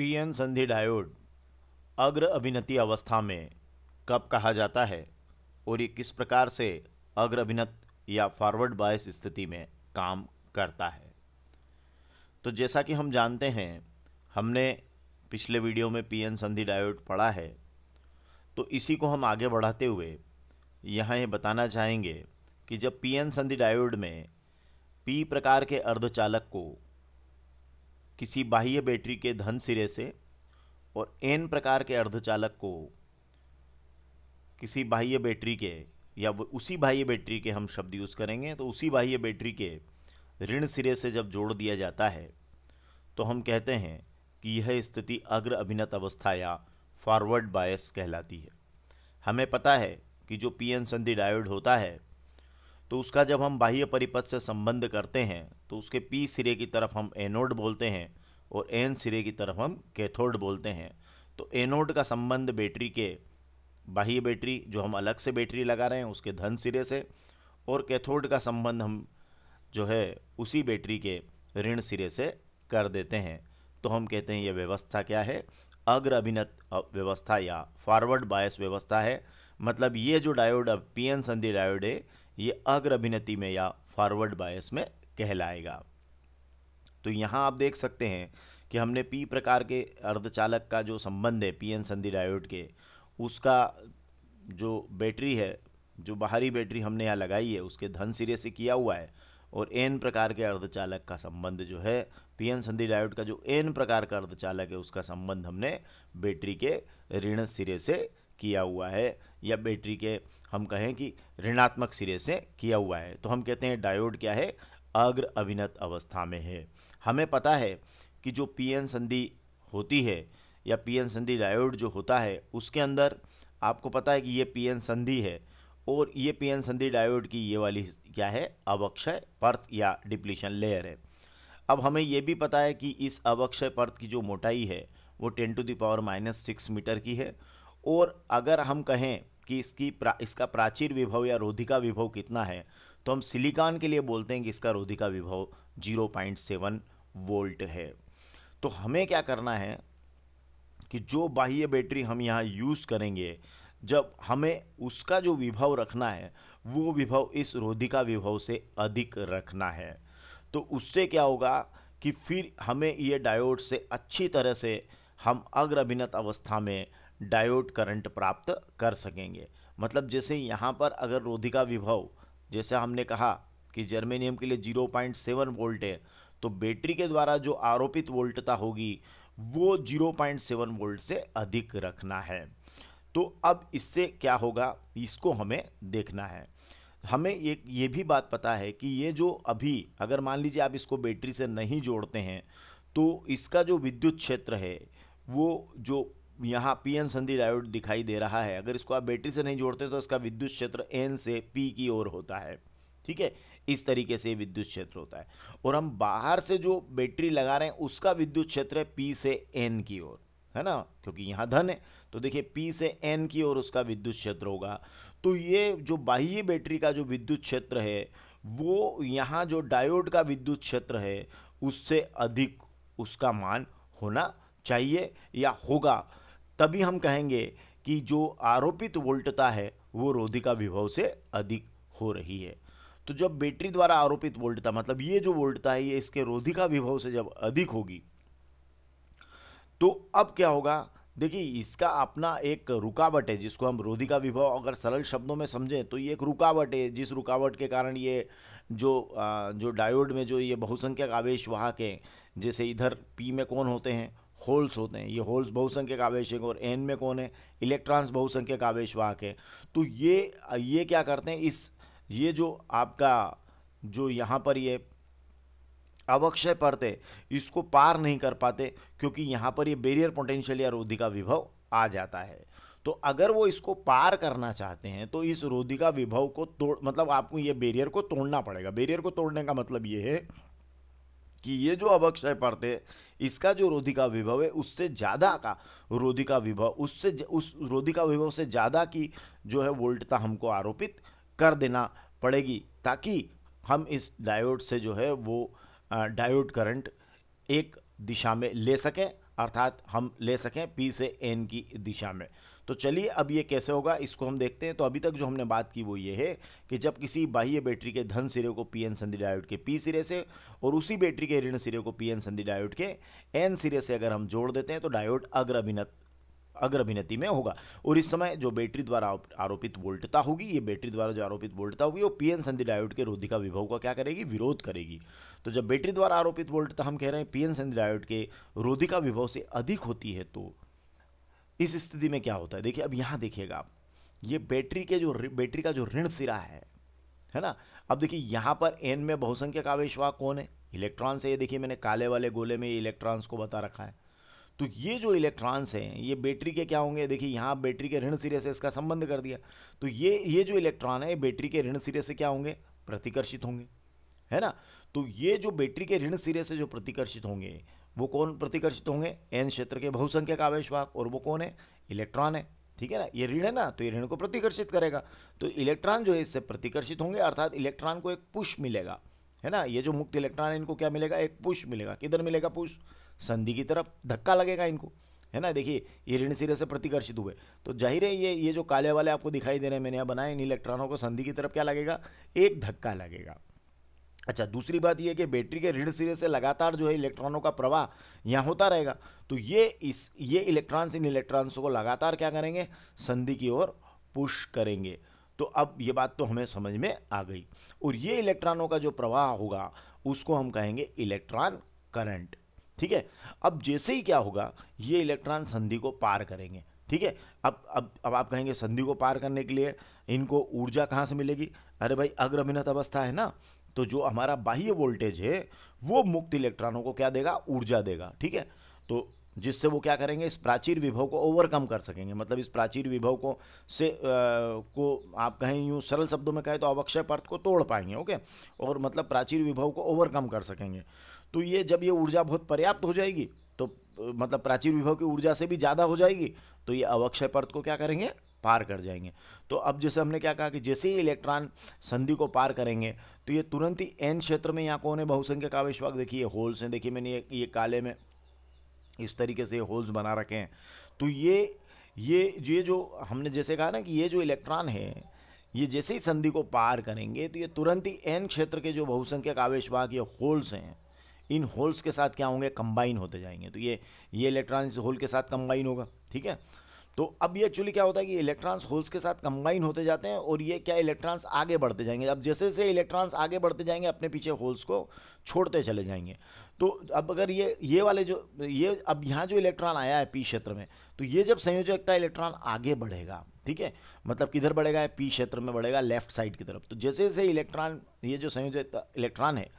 PN संधि diode अग्र अभिनति अवस्था में कब कहा जाता है और ये किस प्रकार से अग्र अभिनत या फॉरवर्ड बायस स्थिति में काम करता है तो जैसा कि हम जानते हैं हमने पिछले वीडियो में पीएन संधि डायोड पढ़ा है तो इसी को हम आगे बढ़ाते हुए यहाँ ये बताना चाहेंगे कि जब पीएन संधि डायोड में पी प्रकार के अर्धचालक को किसी बाह्य बैटरी के धन सिरे से और एन प्रकार के अर्धचालक को किसी बाह्य बैटरी के या उसी बाह्य बैटरी के हम शब्द यूज़ करेंगे तो उसी बाह्य बैटरी के ऋण सिरे से जब जोड़ दिया जाता है तो हम कहते हैं कि यह स्थिति अग्र अभिनत अवस्था या फॉरवर्ड बायस कहलाती है हमें पता है कि जो पीएन संधि डायोड होता है तो उसका जब हम बाह्य परिपथ से संबंध करते हैं तो उसके पी सिरे की तरफ हम एनोड बोलते हैं और एन सिरे की तरफ हम कैथोड बोलते हैं तो एनोड का संबंध बैटरी के बाह्य बैटरी जो हम अलग से बैटरी लगा रहे हैं उसके धन सिरे से और कैथोड का संबंध हम जो है उसी बैटरी के ऋण सिरे से कर देते हैं तो हम कहते हैं यह व्यवस्था क्या है अग्र अभिनत व्यवस्था या फॉरवर्ड बायस व्यवस्था है मतलब ये जो डायोड अब पी एन संधि डायोड है ये अग्र अभिनति में या फॉरवर्ड बायस में कहलाएगा तो यहाँ आप देख सकते हैं कि हमने पी प्रकार के अर्धचालक का जो संबंध है पी एन संधि डायोड के उसका जो बैटरी है जो बाहरी बैटरी हमने यहाँ लगाई है उसके धन सिरे से किया हुआ है और एन प्रकार के अर्धचालक का संबंध जो है पी एन संधि डायोड का जो एन प्रकार का अर्धचालक है उसका संबंध हमने बैटरी के ऋण सिरे से किया हुआ है या बैटरी के हम कहें कि ऋणात्मक सिरे से किया हुआ है तो हम कहते हैं डायोड क्या है अग्र अभिनत अवस्था में है हमें पता है कि जो पीएन संधि होती है या पीएन संधि डायोड जो होता है उसके अंदर आपको पता है कि ये पीएन संधि है और ये पीएन संधि डायोड की ये वाली क्या है अवक्षय पर्थ या डिप्लीशन लेयर है अब हमें ये भी पता है कि इस अवक्षय पर्थ की जो मोटाई है वो ten to the power minus six metre की है और अगर हम कहें कि इसकी प्रा, इसका प्राचीर विभव या रोधिका विभव कितना है तो हम सिलिकॉन के लिए बोलते हैं कि इसका रोधिका विभव 0.7 वोल्ट है तो हमें क्या करना है कि जो बाह्य बैटरी हम यहाँ यूज़ करेंगे जब हमें उसका जो विभव रखना है वो विभव इस रोधिका विभव से अधिक रखना है तो उससे क्या होगा कि फिर हमें ये डायोड से अच्छी तरह से हम अग्र अभिनत अवस्था में डायोड करंट प्राप्त कर सकेंगे मतलब जैसे यहाँ पर अगर रोधिका विभव जैसे हमने कहा कि जर्मेनियम के लिए 0.7 वोल्ट है तो बैटरी के द्वारा जो आरोपित वोल्टता होगी वो 0.7 वोल्ट से अधिक रखना है तो अब इससे क्या होगा इसको हमें देखना है हमें एक ये भी बात पता है कि ये जो अभी अगर मान लीजिए आप इसको बैटरी से नहीं जोड़ते हैं तो इसका जो विद्युत क्षेत्र है वो जो यहाँ पी एन संधि डायोड दिखाई दे रहा है अगर इसको आप बैटरी से नहीं जोड़ते तो इसका विद्युत क्षेत्र एन से पी की ओर होता है ठीक है इस तरीके से विद्युत क्षेत्र होता है और हम बाहर से जो बैटरी लगा रहे हैं उसका विद्युत क्षेत्र है पी से एन की ओर है ना क्योंकि यहाँ धन है तो देखिए पी से एन की ओर उसका विद्युत क्षेत्र होगा तो ये जो बाह्य बैटरी का जो विद्युत क्षेत्र है वो यहाँ जो डायोड का विद्युत क्षेत्र है उससे अधिक उसका मान होना चाहिए या होगा तभी हम कहेंगे कि जो आरोपित वोल्टता है वो रोधिका विभव से अधिक हो रही है तो जब बैटरी द्वारा आरोपित वोल्टता मतलब ये जो वोल्टता है ये इसके रोधिका विभव से जब अधिक होगी तो अब क्या होगा देखिए इसका अपना एक रुकावट है जिसको हम रोधिका विभव अगर सरल शब्दों में समझें तो ये एक रुकावट है जिस रुकावट के कारण ये जो जो डायोड में जो ये बहुसंख्यक आवेश वाहक हैं जैसे इधर पी में कौन होते हैं होल्स होते हैं ये होल्स बहुसंख्यक आवेशिक और एन में कौन है इलेक्ट्रॉन्स बहुसंख्यक आवेशवाहक है तो ये ये क्या करते हैं इस ये जो आपका जो यहाँ पर ये अवक्षय पड़ते इसको पार नहीं कर पाते क्योंकि यहाँ पर ये बेरियर पोटेंशियल या रोधिका विभव आ जाता है तो अगर वो इसको पार करना चाहते हैं तो इस रोधिका विभव को तोड़ मतलब आपको ये बेरियर को तोड़ना पड़ेगा बेरियर को तोड़ने का मतलब ये है कि ये जो अवक्षय है इसका जो रोधिका विभव है उससे ज़्यादा का रोधिका विभव उससे उस रोधिका विभव से ज़्यादा की जो है वोल्टता हमको आरोपित कर देना पड़ेगी ताकि हम इस डायोड से जो है वो डायोड करंट एक दिशा में ले सकें अर्थात हम ले सकें पी से एन की दिशा में तो चलिए अब ये कैसे होगा इसको हम देखते हैं तो अभी तक जो हमने बात की वो ये है कि जब किसी बाह्य बैटरी के धन सिरे को पी एन संधि डायोड के पी सिरे से और उसी बैटरी के ऋण सिरे को पी एन संधि डायोड के एन सिरे से अगर हम जोड़ देते हैं तो डायोड अग्र अभिनत अग्र अभिनति में होगा और इस समय जो बैटरी द्वारा आरोपित वोल्टता होगी ये बैटरी द्वारा जो आरोपित वोल्टता होगी वो पीएन संधि डायोड के रोधिका विभव का क्या करेगी विरोध करेगी तो जब बैटरी द्वारा आरोपित वोल्टता हम कह रहे हैं पीएन संधि डायोड के रोधिका विभव से अधिक होती है तो इस स्थिति में क्या होता है देखिए अब यहाँ देखिएगा आप ये बैटरी के जो बैटरी का जो ऋण सिरा है है ना अब देखिए यहां पर एन में बहुसंख्यक आवेशवाह कौन है इलेक्ट्रॉन्स है ये देखिए मैंने काले वाले गोले में इलेक्ट्रॉन्स को बता रखा है तो ये जो इलेक्ट्रॉन्स हैं ये बैटरी के क्या होंगे देखिए यहाँ बैटरी के ऋण सिरे से इसका संबंध कर दिया तो ये ये जो इलेक्ट्रॉन है ये बैटरी के ऋण सिरे से क्या होंगे प्रतिकर्षित होंगे है ना तो ये जो बैटरी के ऋण सिरे से जो प्रतिकर्षित होंगे वो कौन प्रतिकर्षित होंगे एन क्षेत्र के बहुसंख्यक आवेशवाहक और वो कौन है इलेक्ट्रॉन है ठीक है ना ये ऋण है ना तो ये ऋण को प्रतिकर्षित करेगा तो इलेक्ट्रॉन जो है इससे प्रतिकर्षित होंगे अर्थात इलेक्ट्रॉन को एक पुश मिलेगा है ना ये जो मुक्त इलेक्ट्रॉन है इनको क्या मिलेगा एक पुश मिलेगा किधर मिलेगा पुश संधि की तरफ धक्का लगेगा इनको है ना देखिए ये ऋण सिरे से प्रतिकर्षित हुए तो जाहिर है ये ये जो काले वाले आपको दिखाई दे रहे हैं मैंने यहाँ बनाए इन इलेक्ट्रॉनों को संधि की तरफ क्या लगेगा एक धक्का लगेगा अच्छा दूसरी बात यह कि बैटरी के ऋण सिरे से लगातार जो है इलेक्ट्रॉनों का प्रवाह यहाँ होता रहेगा तो ये इस ये इलेक्ट्रॉन्स इन इलेक्ट्रॉन्स को लगातार क्या करेंगे संधि की ओर पुश करेंगे तो अब ये बात तो हमें समझ में आ गई और ये इलेक्ट्रॉनों का जो प्रवाह होगा उसको हम कहेंगे इलेक्ट्रॉन करंट ठीक है अब जैसे ही क्या होगा ये इलेक्ट्रॉन संधि को पार करेंगे ठीक है अब अब अब आप कहेंगे संधि को पार करने के लिए इनको ऊर्जा कहाँ से मिलेगी अरे भाई अग्रभिनत अवस्था है ना तो जो हमारा बाह्य वोल्टेज है वो मुक्त इलेक्ट्रॉनों को क्या देगा ऊर्जा देगा ठीक है तो जिससे वो क्या करेंगे इस प्राचीर विभव को ओवरकम कर सकेंगे मतलब इस प्राचीर विभव को से आ, को आप कहें यूँ सरल शब्दों में कहें तो अवक्षय पर्थ को तोड़ पाएंगे ओके और मतलब प्राचीर विभव को ओवरकम कर सकेंगे तो ये जब ये ऊर्जा बहुत पर्याप्त हो जाएगी तो मतलब प्राचीर विभव की ऊर्जा से भी ज़्यादा हो जाएगी तो ये अवक्षय पर्थ को क्या करेंगे पार कर जाएंगे तो अब जैसे हमने क्या कहा कि जैसे ही इलेक्ट्रॉन संधि को पार करेंगे तो ये तुरंत ही एन क्षेत्र में यहाँ कौन है बहुसंख्यक आवेशवाक देखिए होल्स हैं देखिए मैंने ये, ये काले में इस तरीके से होल्स बना रखे हैं तो ये ये ये जो हमने जैसे कहा ना कि ये जो इलेक्ट्रॉन है ये जैसे ही संधि को पार करेंगे तो ये तुरंत ही एन क्षेत्र के जो बहुसंख्यक आवेशवाक ये होल्स हैं इन होल्स के साथ क्या होंगे कंबाइन होते जाएंगे तो ये ये इलेक्ट्रॉन इस होल के साथ कंबाइन होगा ठीक है तो अब ये एक्चुअली क्या होता है कि इलेक्ट्रॉन्स होल्स के साथ कंबाइन होते जाते हैं और ये क्या इलेक्ट्रॉन्स आगे बढ़ते जाएंगे अब जैसे जैसे इलेक्ट्रॉन्स आगे बढ़ते जाएंगे अपने पीछे होल्स को छोड़ते चले जाएंगे तो अब अगर ये ये वाले जो ये अब यहाँ जो इलेक्ट्रॉन आया है पी क्षेत्र में तो ये जब संयोजकता इलेक्ट्रॉन आगे बढ़ेगा ठीक है मतलब किधर बढ़ेगा पी क्षेत्र में बढ़ेगा लेफ्ट साइड की तरफ तो जैसे जैसे इलेक्ट्रॉन ये जो संयोजकता इलेक्ट्रॉन है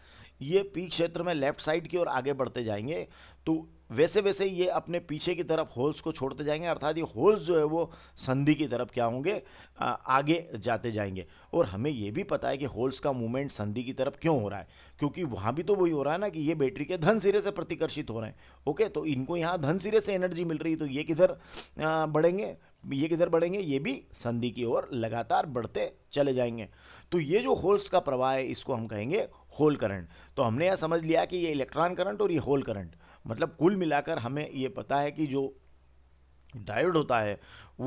ये पी क्षेत्र में लेफ्ट साइड की ओर आगे बढ़ते जाएंगे तो वैसे वैसे ये अपने पीछे की तरफ होल्स को छोड़ते जाएंगे अर्थात ये होल्स जो है वो संधि की तरफ क्या होंगे आगे जाते जाएंगे और हमें ये भी पता है कि होल्स का मूवमेंट संधि की तरफ क्यों हो रहा है क्योंकि वहाँ भी तो वही हो रहा है ना कि ये बैटरी के धन सिरे से प्रतिकर्षित हो रहे हैं ओके तो इनको यहाँ धन सिरे से एनर्जी मिल रही है तो ये किधर बढ़ेंगे ये किधर बढ़ेंगे ये भी संधि की ओर लगातार बढ़ते चले जाएंगे तो ये जो होल्स का प्रवाह है इसको हम कहेंगे होल करंट तो हमने यह समझ लिया कि ये इलेक्ट्रॉन करंट और ये होल करंट मतलब कुल मिलाकर हमें ये पता है कि जो डायोड होता है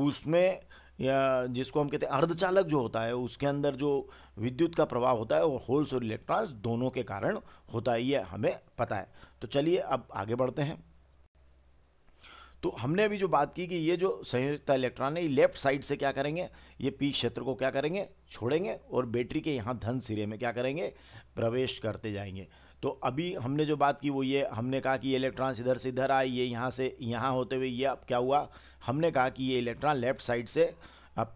उसमें या जिसको हम कहते हैं अर्धचालक जो होता है उसके अंदर जो विद्युत का प्रवाह होता है वो होल्स और इलेक्ट्रॉन्स दोनों के कारण होता है ये हमें पता है तो चलिए अब आगे बढ़ते हैं तो हमने अभी जो बात की कि ये जो संयुक्त इलेक्ट्रॉन है ये लेफ्ट साइड से क्या करेंगे ये पी क्षेत्र को क्या करेंगे छोड़ेंगे और बैटरी के यहाँ धन सिरे में क्या करेंगे प्रवेश करते जाएंगे तो अभी हमने जो बात की वो ये हमने कहा कि ये इलेक्ट्रॉन्स इधर से इधर आए ये यहाँ से यहाँ होते हुए ये अब क्या हुआ हमने कहा कि ये इलेक्ट्रॉन लेफ्ट साइड से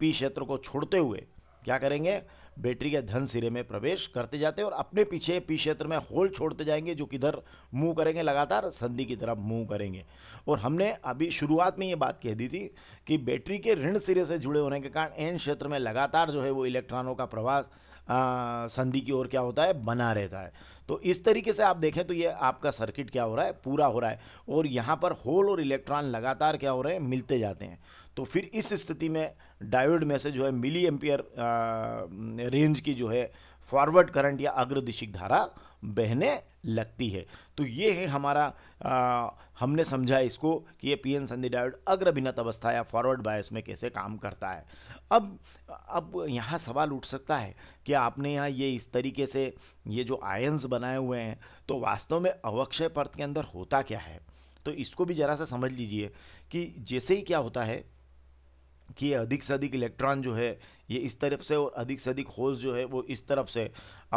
पी क्षेत्र को छोड़ते हुए क्या करेंगे बैटरी के धन सिरे में प्रवेश करते जाते हैं और अपने पीछे पी क्षेत्र में होल छोड़ते जाएंगे जो किधर मूव करेंगे लगातार संधि की तरफ मूव करेंगे और हमने अभी शुरुआत में ये बात कह दी थी कि बैटरी के ऋण सिरे से जुड़े होने के कारण एन क्षेत्र में लगातार जो है वो इलेक्ट्रॉनों का प्रवास संधि की ओर क्या होता है बना रहता है तो इस तरीके से आप देखें तो ये आपका सर्किट क्या हो रहा है पूरा हो रहा है और यहाँ पर होल और इलेक्ट्रॉन लगातार क्या हो रहे हैं मिलते जाते हैं तो फिर इस स्थिति में डायोड में से जो है मिली एम्पियर रेंज की जो है फॉरवर्ड करंट या अग्रदिशिक धारा बहने लगती है तो ये है हमारा आ, हमने समझा इसको कि ये पीएन संधि डायोड अग्रभिनत अवस्था या फॉरवर्ड बायस में कैसे काम करता है अब अब यहाँ सवाल उठ सकता है कि आपने यहाँ ये इस तरीके से ये जो आयन्स बनाए हुए हैं तो वास्तव में अवक्षय पर्त के अंदर होता क्या है तो इसको भी ज़रा सा समझ लीजिए कि जैसे ही क्या होता है कि अधिक से अधिक इलेक्ट्रॉन जो है ये इस तरफ से और अधिक से अधिक होल्स जो है वो इस तरफ से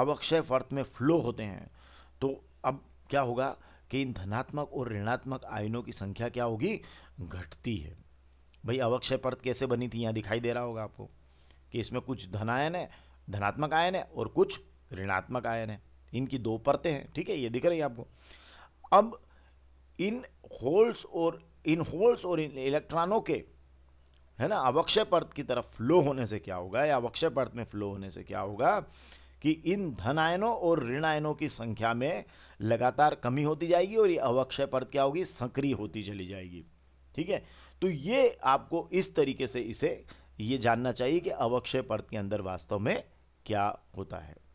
अवक्षय फर्त में फ्लो होते हैं तो अब क्या होगा कि इन धनात्मक और ऋणात्मक आयनों की संख्या क्या होगी घटती है भाई अवक्षय परत कैसे बनी थी यहाँ दिखाई दे रहा होगा आपको कि इसमें कुछ धनायन है धनात्मक आयन है और कुछ ऋणात्मक आयन है इनकी दो परतें हैं ठीक है ये दिख रही है आपको अब इन होल्स और इन होल्स और इन इलेक्ट्रॉनों के है ना अवक्षय परत की तरफ फ्लो होने से क्या होगा या अवक्षय परत में फ्लो होने से क्या होगा कि इन धनायनों और ऋणायनों की संख्या में लगातार कमी होती जाएगी और ये अवक्षय परत क्या होगी सक्रिय होती चली जाएगी ठीक है तो ये आपको इस तरीके से इसे ये जानना चाहिए कि अवक्षय पर्त के अंदर वास्तव में क्या होता है